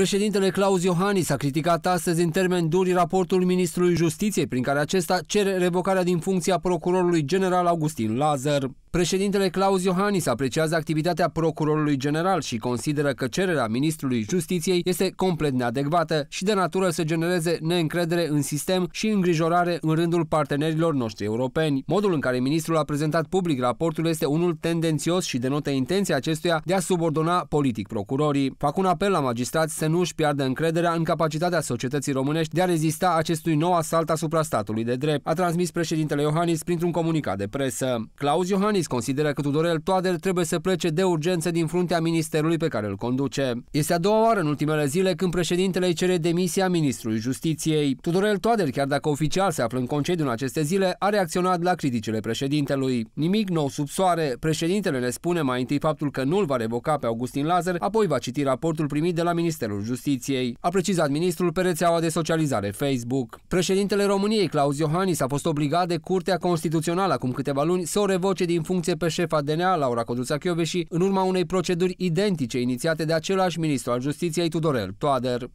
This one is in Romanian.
Președintele Claus Iohannis a criticat astăzi în termen duri raportul ministrului Justiției, prin care acesta cere revocarea din funcția procurorului general Augustin Lazar. Președintele Claus Iohannis apreciază activitatea procurorului general și consideră că cererea ministrului justiției este complet neadecvată și de natură să genereze neîncredere în sistem și îngrijorare în rândul partenerilor noștri europeni. Modul în care ministrul a prezentat public raportul este unul tendențios și denotă intenția acestuia de a subordona politic procurorii. Fac un apel la magistrați să nu își piardă încrederea în capacitatea societății românești de a rezista acestui nou asalt asupra statului de drept, a transmis președintele Iohannis printr-un comunicat de presă. Claus Iohannis Iohannis consideră că Tudorel Toader trebuie să plece de urgență din fruntea ministerului pe care îl conduce. Este a doua oară în ultimele zile când președintele îi cere demisia ministrului justiției. Tudorel Toader, chiar dacă oficial se află în concediu în aceste zile, a reacționat la criticile președintelui. Nimic nou sub soare, președintele ne spune mai întâi faptul că nu-l va revoca pe Augustin Lazar, apoi va citi raportul primit de la Ministerul Justiției. A precizat ministrul pe rețeaua de socializare Facebook. Președintele României, Claus Iohannis, a fost obligat de Curtea Constituțională acum câteva luni să o revoce din funcție pe șefa DNA, Laura Codruța Chioveși, în urma unei proceduri identice inițiate de același ministru al justiției, Tudorel Toader.